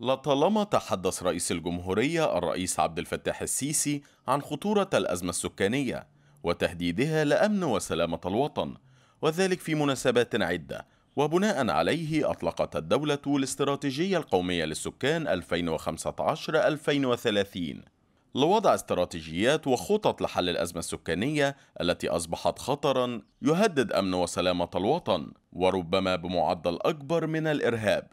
لطالما تحدث رئيس الجمهورية الرئيس عبد الفتاح السيسي عن خطورة الأزمة السكانية وتهديدها لأمن وسلامة الوطن وذلك في مناسبات عدة وبناء عليه أطلقت الدولة الاستراتيجية القومية للسكان 2015-2030 لوضع استراتيجيات وخطط لحل الأزمة السكانية التي أصبحت خطرا يهدد أمن وسلامة الوطن وربما بمعدل أكبر من الإرهاب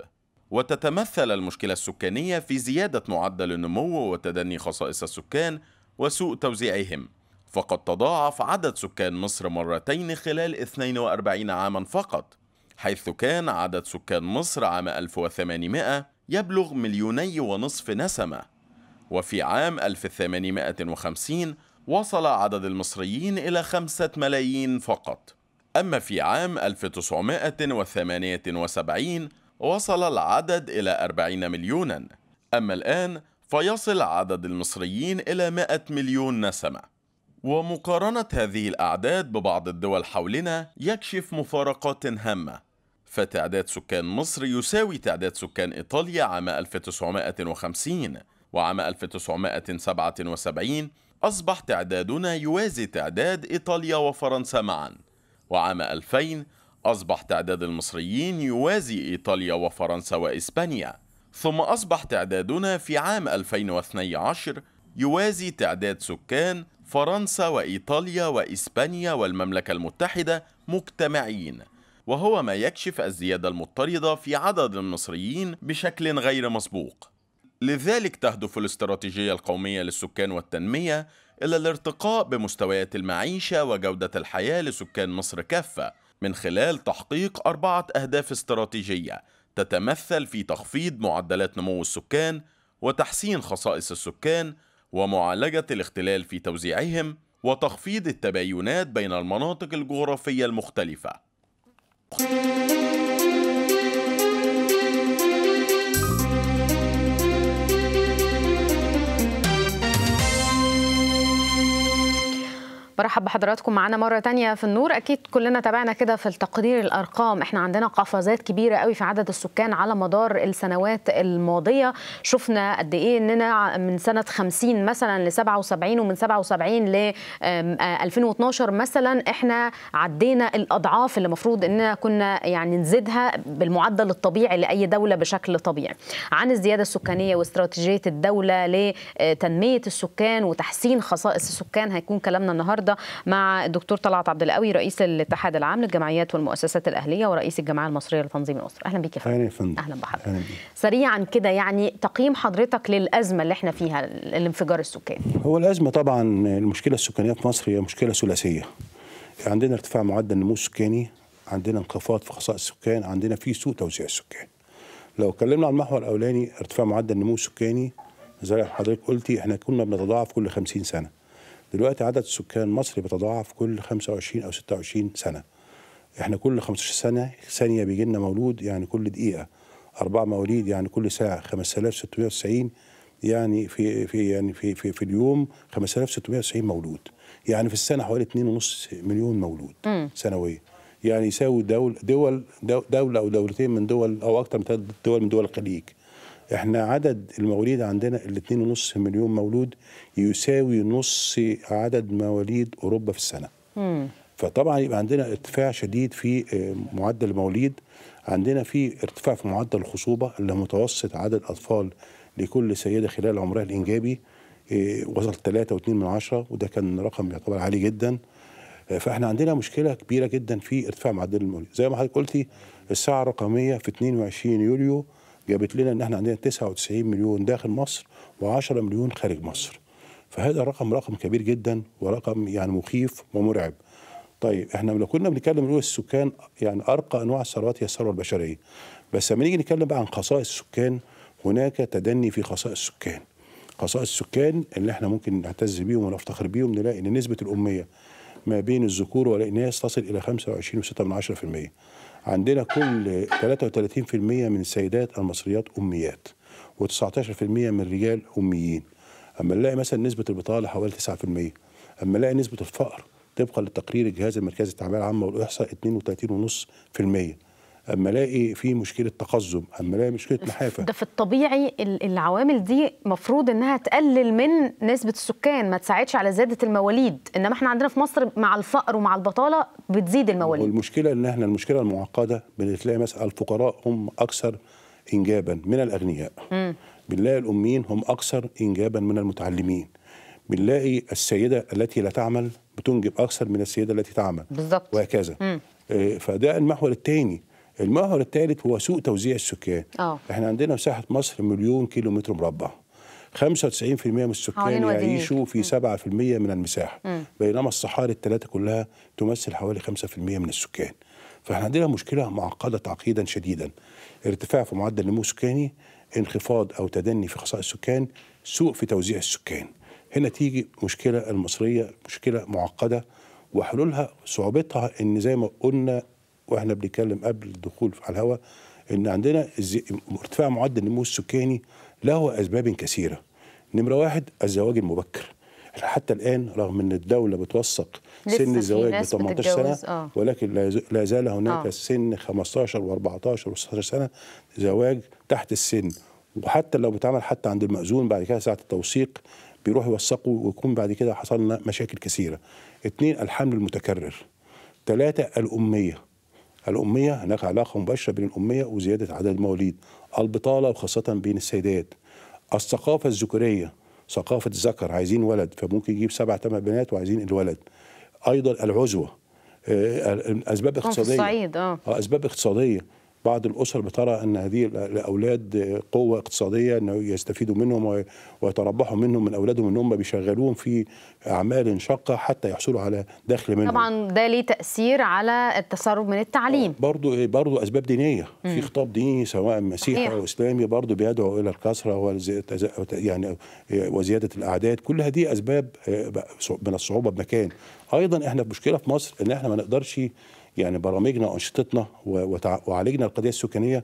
وتتمثل المشكلة السكانية في زيادة معدل النمو وتدني خصائص السكان وسوء توزيعهم فقد تضاعف عدد سكان مصر مرتين خلال 42 عاما فقط حيث كان عدد سكان مصر عام 1800 يبلغ مليوني ونصف نسمة وفي عام 1850 وصل عدد المصريين إلى خمسة ملايين فقط أما في عام 1978 وصل العدد إلى 40 مليونا أما الآن فيصل عدد المصريين إلى 100 مليون نسمة ومقارنة هذه الأعداد ببعض الدول حولنا يكشف مفارقات هامة فتعداد سكان مصر يساوي تعداد سكان إيطاليا عام 1950 وعام 1977 أصبح تعدادنا يوازي تعداد إيطاليا وفرنسا معاً وعام 2000 أصبح تعداد المصريين يوازي إيطاليا وفرنسا وإسبانيا ثم أصبح تعدادنا في عام 2012 يوازي تعداد سكان فرنسا وإيطاليا وإسبانيا والمملكة المتحدة مجتمعين وهو ما يكشف الزيادة المضطردة في عدد المصريين بشكل غير مسبوق لذلك تهدف الاستراتيجية القومية للسكان والتنمية إلى الارتقاء بمستويات المعيشة وجودة الحياة لسكان مصر كافة من خلال تحقيق أربعة أهداف استراتيجية تتمثل في تخفيض معدلات نمو السكان وتحسين خصائص السكان ومعالجة الاختلال في توزيعهم وتخفيض التباينات بين المناطق الجغرافية المختلفة. برحب بحضراتكم معانا مرة تانية في النور أكيد كلنا تابعنا كده في التقرير الأرقام إحنا عندنا قفزات كبيرة قوي في عدد السكان على مدار السنوات الماضية شفنا قد إيه إننا من سنة 50 مثلا ل 77 ومن 77 ل 2012 آه، مثلا إحنا عدينا الأضعاف اللي المفروض إننا كنا يعني نزيدها بالمعدل الطبيعي لأي دولة بشكل طبيعي عن الزيادة السكانية واستراتيجية الدولة لتنمية السكان وتحسين خصائص السكان هيكون كلامنا النهاردة النهارده مع الدكتور طلعت عبد القوي رئيس الاتحاد العام للجمعيات والمؤسسات الاهليه ورئيس الجمعيه المصريه لتنظيم الاسره اهلا بيك يا فندم اهلا بحضرتك سريعا كده يعني تقييم حضرتك للازمه اللي احنا فيها الانفجار السكاني هو الازمه طبعا المشكله السكانيه في مصر هي مشكله ثلاثيه عندنا ارتفاع معدل النمو السكاني عندنا انخفاض في خصائص السكان عندنا في سوء توزيع السكان لو اتكلمنا عن المحور الاولاني ارتفاع معدل النمو السكاني زي حضرتك قلتي احنا كنا بنتضاعف كل 50 سنه دلوقتي عدد سكان مصر بيتضاعف كل 25 او 26 سنه احنا كل 15 سنه ثانيه بيجي لنا مولود يعني كل دقيقه اربع مواليد يعني كل ساعه 5690 يعني في في يعني في في, في اليوم 5690 مولود يعني في السنه حوالي 2.5 مليون مولود سنويا يعني يساوي دول دول دوله او دولتين من دول او اكثر من ثلاث دول من دول الخليج احنا عدد المواليد عندنا الاثنين ونص مليون مولود يساوي نص عدد مواليد اوروبا في السنه فطبعا يبقى عندنا ارتفاع شديد في آه، معدل المواليد عندنا في ارتفاع في معدل الخصوبه اللي متوسط عدد اطفال لكل سيده خلال عمرها الانجابي آه، وصل 3.2 من عشرة وده كان رقم يعتبر عالي جدا آه، فاحنا عندنا مشكله كبيره جدا في ارتفاع معدل المواليد زي ما حضرتك قلتي الساعه الرقميه في 22 يوليو جابت لنا ان احنا عندنا 99 مليون داخل مصر و10 مليون خارج مصر فهذا رقم رقم كبير جدا ورقم يعني مخيف ومرعب طيب احنا لو كنا بنتكلم نقول السكان يعني ارقى انواع الثروات هي الثروه البشريه بس لما نيجي نتكلم بقى عن خصائص السكان هناك تدني في خصائص السكان خصائص السكان اللي احنا ممكن نعتز بيهم ونفتخر بيهم نلاقي ان نسبه الاميه ما بين الذكور والإناث تصل إلى 25.6% عندنا كل 33% من السيدات المصريات أميات و19% من الرجال أميين أما نلاقي مثلا نسبة البطالة حوالي 9% أما نلاقي نسبة الفقر طبقا لتقرير الجهاز المركزي للتعبئة العامة والإحصاء 32.5% اما الاقي في مشكله تقزم اما الاقي مشكله نحافه ده في الطبيعي العوامل دي مفروض انها تقلل من نسبه السكان ما تساعدش على زياده المواليد انما احنا عندنا في مصر مع الفقر ومع البطاله بتزيد المواليد والمشكله ان احنا المشكله المعقده بتلاقي مثلا الفقراء هم اكثر انجابا من الاغنياء بنلاقي الاميين هم اكثر انجابا من المتعلمين بنلاقي السيده التي لا تعمل بتنجب اكثر من السيده التي تعمل بالظبط وهكذا آه، فده المحور الثاني المهر الثالث هو سوء توزيع السكان أوه. احنا عندنا مساحه مصر مليون كيلو متر مربع 95% من السكان يعيشوا في 7% من المساحه م. بينما الصحاري الثلاثه كلها تمثل حوالي 5% من السكان فاحنا عندنا مشكله معقده تعقيدا شديدا ارتفاع في معدل النمو السكاني انخفاض او تدني في خصائص السكان سوء في توزيع السكان هنا تيجي مشكله المصريه مشكله معقده وحلولها صعوبتها ان زي ما قلنا واحنا بنتكلم قبل الدخول على الهواء ان عندنا ارتفاع معدل النمو السكاني له اسباب كثيره نمره واحد الزواج المبكر حتى الان رغم ان الدوله بتوثق سن الزواج ب 18 سنه آه. ولكن لا زال هناك أوه. سن 15 و14 و16 سنه زواج تحت السن وحتى لو بتعمل حتى عند المأذون بعد كده ساعه التوثيق بيروحوا يوثقوا ويكون بعد كده حصلنا مشاكل كثيره. اثنين الحمل المتكرر. ثلاثه الاميه. الأمية هناك علاقة مباشرة بين الأمية وزيادة عدد المواليد البطالة وخاصة بين السيدات الثقافة الذكورية ثقافة الذكر عايزين ولد فممكن يجيب سبع ثمان بنات وعايزين الولد أيضا العزوة آه، آه. آه، أسباب اقتصادية في الصعيد. أسباب اقتصادية بعض الاسر بترى ان هذه الاولاد قوه اقتصاديه انه يستفيدوا منهم ويتربحوا منهم من اولادهم ان هم بيشغلوهم في اعمال شاقه حتى يحصلوا على دخل منهم طبعا ده ليه تاثير على التسرب من التعليم آه، برضو إيه، برضو اسباب دينيه مم. في خطاب ديني سواء مسيحي او اسلامي برضو بيدعو الى الكثره يعني وزياده الاعداد كل هذه اسباب آه، من الصعوبه بمكان ايضا احنا مشكله في مصر ان احنا ما نقدرش يعني برامجنا وانشطتنا وعالجنا القضيه السكانيه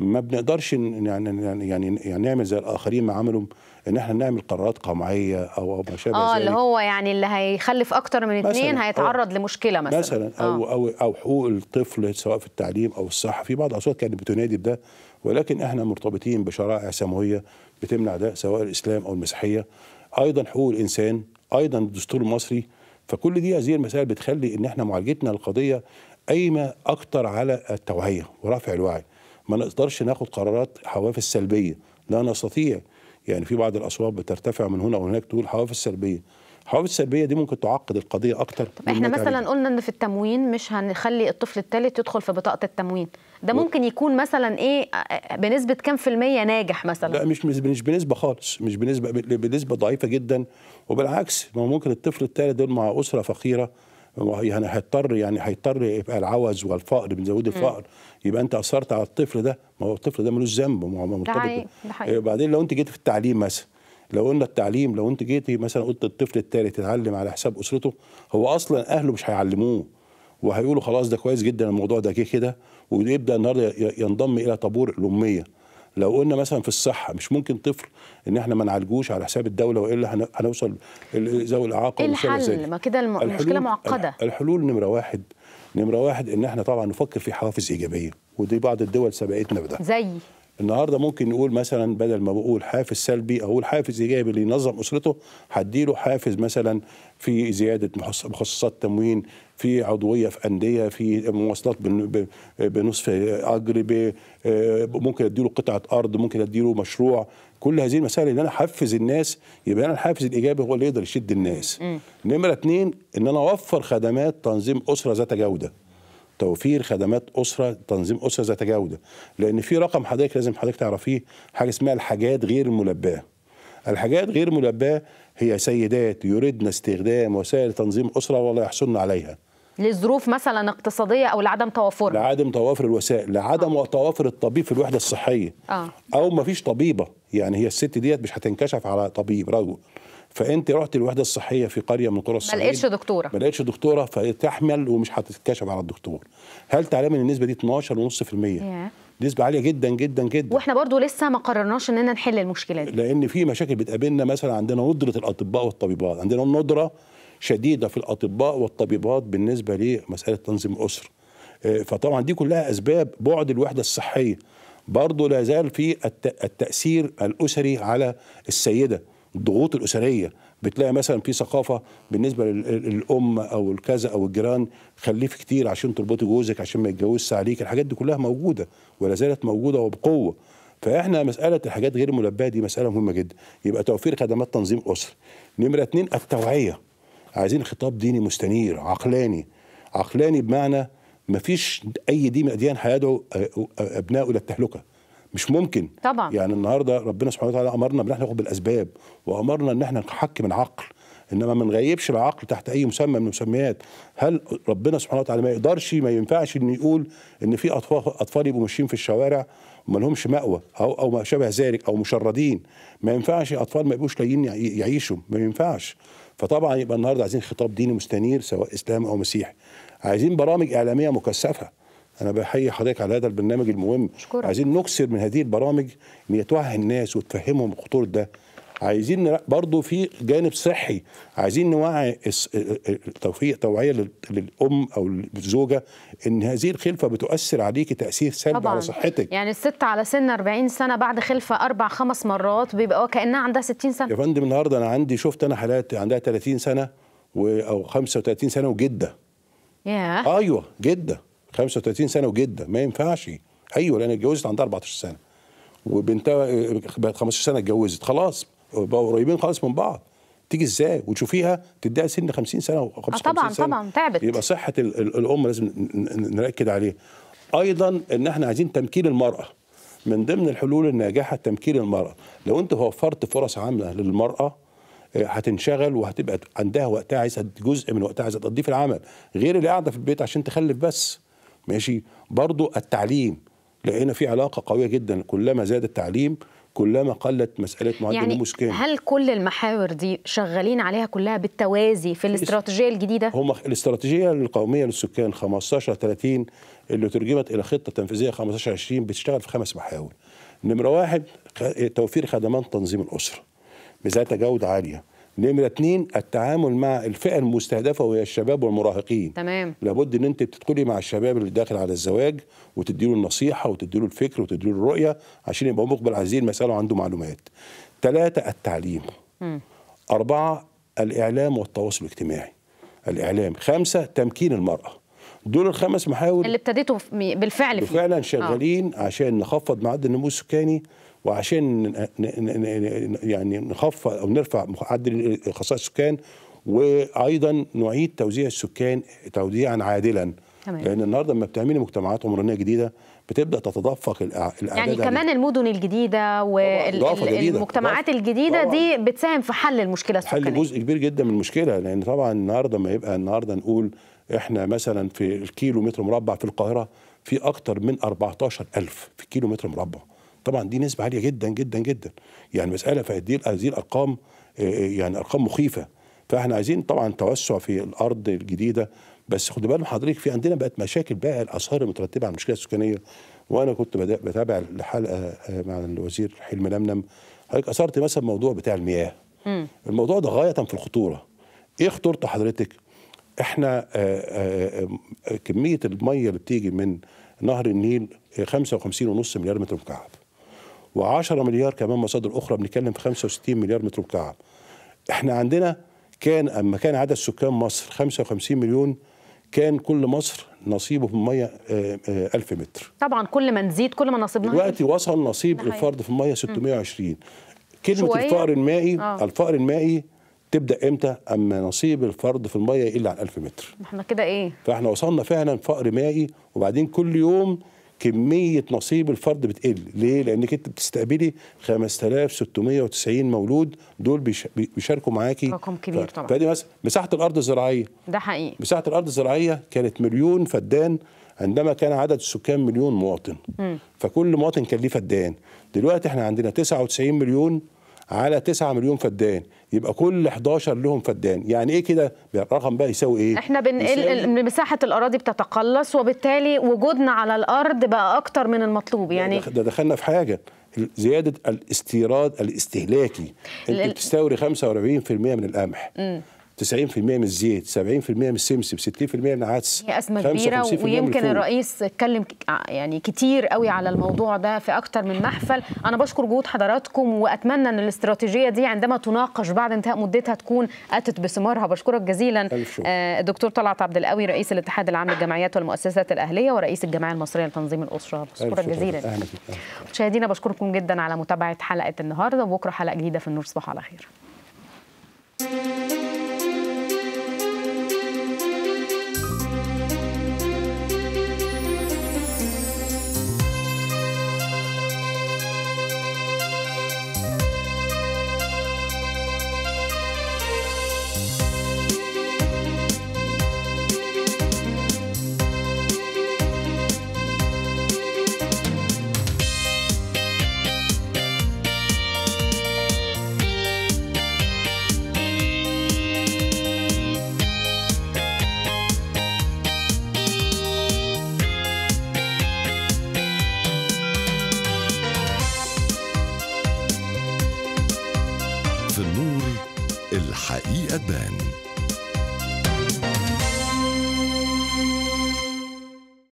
ما بنقدرش يعني يعني يعني نعمل زي الاخرين ما عملوا ان احنا نعمل قرارات قمعيه او او ما شابه اه اللي هو يعني اللي هيخلف اكتر من اثنين آه، هيتعرض لمشكله مثلا مثلا او آه. او او حقوق الطفل سواء في التعليم او الصحه في بعض الاصوات كانت بتنادي بده ولكن احنا مرتبطين بشرائع سماويه بتمنع ده سواء الاسلام او المسيحيه ايضا حقوق الانسان ايضا الدستور المصري فكل دي هذه المسائل بتخلي ان احنا معالجتنا القضيه قايمه اكتر على التوعيه ورفع الوعي ما نقدرش ناخد قرارات حوافز سلبيه لا نستطيع يعني في بعض الاصوات بترتفع من هنا وهناك تقول حوافز سلبيه الحوافز السلبيه دي ممكن تعقد القضيه اكتر طب احنا مثلا عليها. قلنا ان في التموين مش هنخلي الطفل الثالث يدخل في بطاقه التموين ده ممكن يكون مثلا ايه بنسبه كام في الميه ناجح مثلا لا مش مش بنسبه خالص مش بنسبه بنسبه ضعيفه جدا وبالعكس ما ممكن الطفل الثالث دول مع اسره فقيره يعني هيضطر يعني هيضطر يبقى العوز والفقر بنزود الفقر يبقى انت اثرت على الطفل ده ما هو الطفل ده ملوش ذنب ما هو مرتبط إيه، بعدين لو انت جيت في التعليم مثلا لو قلنا التعليم لو انت جيتي مثلا قلت الطفل التالت يتعلم على حساب اسرته هو اصلا اهله مش هيعلموه وهيقولوا خلاص ده كويس جدا الموضوع ده جه كده ويبدا النهارده ينضم الى طابور الاميه لو قلنا مثلا في الصحه مش ممكن طفل ان احنا ما نعالجوش على حساب الدوله والا هنوصل ذوي الاعاقه ايه الحل؟ ما كده المشكله معقده الحلول نمره واحد نمره واحد ان احنا طبعا نفكر في حوافز ايجابيه ودي بعض الدول سبقتنا بده زي النهارده ممكن نقول مثلا بدل ما بقول حافز سلبي اقول حافز ايجابي اللي ينظم اسرته هديله حافز مثلا في زياده مخصصات تموين في عضويه في انديه في مواصلات بنصف اجر آه، ممكن اديله قطعه ارض ممكن اديله مشروع كل هذه المسائل ان انا احفز الناس يبقى انا الحافز الايجابي هو اللي يقدر يشد الناس نمره اثنين ان انا اوفر خدمات تنظيم اسره ذات جوده توفير خدمات اسره تنظيم اسره ذات جوده لان في رقم حضرتك لازم حضرتك تعرفيه حاجه اسمها الحاجات غير الملباه الحاجات غير ملباه هي سيدات يردن استخدام وسائل تنظيم اسره ولا يحصلن عليها لظروف مثلا اقتصاديه او لعدم توافر لعدم توافر الوسائل لعدم آه. توافر الطبيب في الوحده الصحيه آه. او مفيش طبيبه يعني هي الست ديت مش هتنكشف على طبيب رجل فانت رحت الوحده الصحيه في قريه من قرى الصعيد ما لقيتش دكتوره ما لقيتش دكتوره فتحمل ومش هتتكشف على الدكتور هل تعلم ان النسبه دي 12.5% نسبة عالية جدا جدا جدا واحنا برضو لسه ما قررناش اننا نحل المشكلة دي لان في مشاكل بتقابلنا مثلا عندنا ندرة الاطباء والطبيبات عندنا ندرة شديدة في الاطباء والطبيبات بالنسبة لمسألة تنظيم الاسر آه، فطبعا دي كلها اسباب بعد الوحدة الصحية برضه لا زال في التأثير الأسري على السيدة الضغوط الاسريه بتلاقي مثلا في ثقافه بالنسبه للام او الكذا او الجيران خليك كتير عشان تربطي جوزك عشان ما يتجوزش عليك الحاجات دي كلها موجوده ولا زالت موجوده وبقوه فاحنا مساله الحاجات غير الملباه دي مساله مهمه جدا يبقى توفير خدمات تنظيم اسر نمره اتنين التوعيه عايزين خطاب ديني مستنير عقلاني عقلاني بمعنى ما فيش اي دين من الاديان هيدعو آه، آه، آه، ابنائه الى التهلكه مش ممكن طبعا يعني النهارده ربنا سبحانه وتعالى امرنا ان احنا ناخد بالاسباب وامرنا ان احنا نحكم العقل انما ما نغيبش العقل تحت اي مسمى من المسميات هل ربنا سبحانه وتعالى ما يقدرش ما ينفعش انه يقول ان في اطفال اطفال يبقوا ماشيين في الشوارع وما لهمش مأوى او او ما شابه ذلك او مشردين ما ينفعش اطفال ما يبقوش لاقيين يعيشوا ما ينفعش فطبعا يبقى النهارده عايزين خطاب ديني مستنير سواء اسلام او مسيحي عايزين برامج اعلاميه مكثفه انا بحيي حضرتك على هذا البرنامج المهم شكرا. عايزين نكسر من هذه البرامج ان هي الناس وتفهمهم خطوره ده عايزين برضه في جانب صحي عايزين نوعي آه، آه، آه، توفيق توعيه للام او الزوجه ان هذه الخلفه بتؤثر عليكي تاثير سلبي طبعًا. على صحتك يعني الست على سن 40 سنه بعد خلفه اربع خمس مرات بيبقى كانها عندها 60 سنه يا فندم النهارده انا عندي شفت انا حالات عندها 30 سنه و او 35 سنه وجده ياه ايوه جده 35 سنه وجده ما ينفعش ايوه لان اتجوزت عندها 14 سنه وبنتها آه، بقت 15 سنه اتجوزت خلاص بقوا قريبين خالص من بعض تيجي ازاي وتشوفيها تديها سن 50 سنه و 55 آه، سنة. طبعا طبعا تعبت يبقى صحه الام لازم نركز عليها ايضا ان احنا عايزين تمكين المراه من ضمن الحلول الناجحه تمكين المراه لو انت وفرت فرص عامله للمراه آه، هتنشغل وهتبقى عندها وقتها عايزه جزء من وقتها عايزه تقضيه في العمل غير اللي قاعده في البيت عشان تخلف بس ماشي برضو التعليم لقينا في علاقه قويه جدا كلما زاد التعليم كلما قلت مساله معدل يعني النمو هل كل المحاور دي شغالين عليها كلها بالتوازي في الاستراتيجيه الجديده هم الاستراتيجيه القوميه للسكان 15 30 اللي ترجمت الى خطه تنفيذيه 15 20 بتشتغل في خمس محاور نمره واحد توفير خدمات تنظيم الاسره بذات جوده عاليه نمرة اتنين التعامل مع الفئة المستهدفة وهي الشباب والمراهقين تمام لابد ان انت تدخلي مع الشباب اللي داخل على الزواج وتديله النصيحة وتديله الفكر وتديله الرؤية عشان يبقى مقبل على هذه المسألة وعنده معلومات ثلاثة التعليم م. أربعة الإعلام والتواصل الاجتماعي الإعلام خمسة تمكين المرأة دول الخمس محاور اللي ابتديتوا بالفعل فعلا آه. شغالين آه. عشان نخفض معدل النمو السكاني وعشان يعني نخفض او نرفع معدل خصائص السكان وايضا نعيد توزيع السكان توزيعا عادلا تمام. لان النهارده لما بتعملي مجتمعات عمرانيه جديده بتبدا تتدفق الاعداد يعني كمان المدن الجديده والمجتمعات الجديده دي بتساهم في حل المشكله السكانيه حل جزء كبير جدا من المشكله لان طبعا النهارده ما يبقى النهارده نقول احنا مثلا في الكيلو متر مربع في القاهره في اكتر من 14000 في كيلو متر مربع طبعا دي نسبه عاليه جدا جدا جدا يعني مساله فدي هذه الارقام آه، آه، يعني ارقام مخيفه فاحنا عايزين طبعا توسع في الارض الجديده بس خد بالك حضرتك في عندنا بقت مشاكل بقى الاثار المترتبه على المشكله السكانيه وانا كنت بتابع الحلقه آه، مع الوزير حلمي لملم حضرتك اثرت مثلا موضوع بتاع المياه م. الموضوع ده غايه في الخطوره ايه خطورته حضرتك احنا آآ آآ كميه الميه اللي بتيجي من نهر النيل 55.5 مليار متر مكعب و10 مليار كمان مصادر اخرى بنتكلم في 65 مليار متر مكعب احنا عندنا كان اما كان عدد سكان مصر 55 مليون كان كل مصر نصيبه في الميه 1000 آه، آه، متر طبعا كل ما نزيد كل ما نصيبنا دلوقتي وصل نصيب الفرد في الميه 620 كلمه شوية. الفقر المائي آه. الفقر المائي تبدا امتى اما نصيب الفرد في الميه يقل عن 1000 متر احنا كده ايه فاحنا وصلنا فعلا فقر مائي وبعدين كل يوم كميه نصيب الفرد بتقل ليه لانك انت بتستقبلي 5690 مولود دول بيشاركوا معاكي رقم كبير ف... طبعا فدي مثلا مساحه الارض الزراعيه ده حقيقي مساحه الارض الزراعيه كانت مليون فدان عندما كان عدد السكان مليون مواطن م. فكل مواطن كان ليه فدان دلوقتي احنا عندنا 99 مليون على 9 مليون فدان يبقى كل 11 لهم فدان يعني ايه كده رقم بقى يساوي ايه احنا بنقل مساحه الاراضي بتتقلص وبالتالي وجودنا على الارض بقى اكتر من المطلوب يعني ده دخلنا في حاجه زياده الاستيراد الاستهلاكي انت بتستوري 45% من القمح 90% من الزيت 70% من السمسم 60% من العدس هي أزمة كبيرة ويمكن الرئيس اتكلم يعني كتير قوي على الموضوع ده في أكتر من محفل أنا بشكر جهود حضراتكم وأتمنى أن الاستراتيجية دي عندما تناقش بعد انتهاء مدتها تكون أتت بثمارها بشكرك جزيلا الدكتور آه، طلعت عبد القوي رئيس الاتحاد العام للجمعيات والمؤسسات الأهلية ورئيس الجمعية المصرية لتنظيم الأسرة بشكرك جزيلا مشاهدينا بشكركم جدا على متابعة حلقة النهاردة وبكرة حلقة جديدة في النور صباح على خير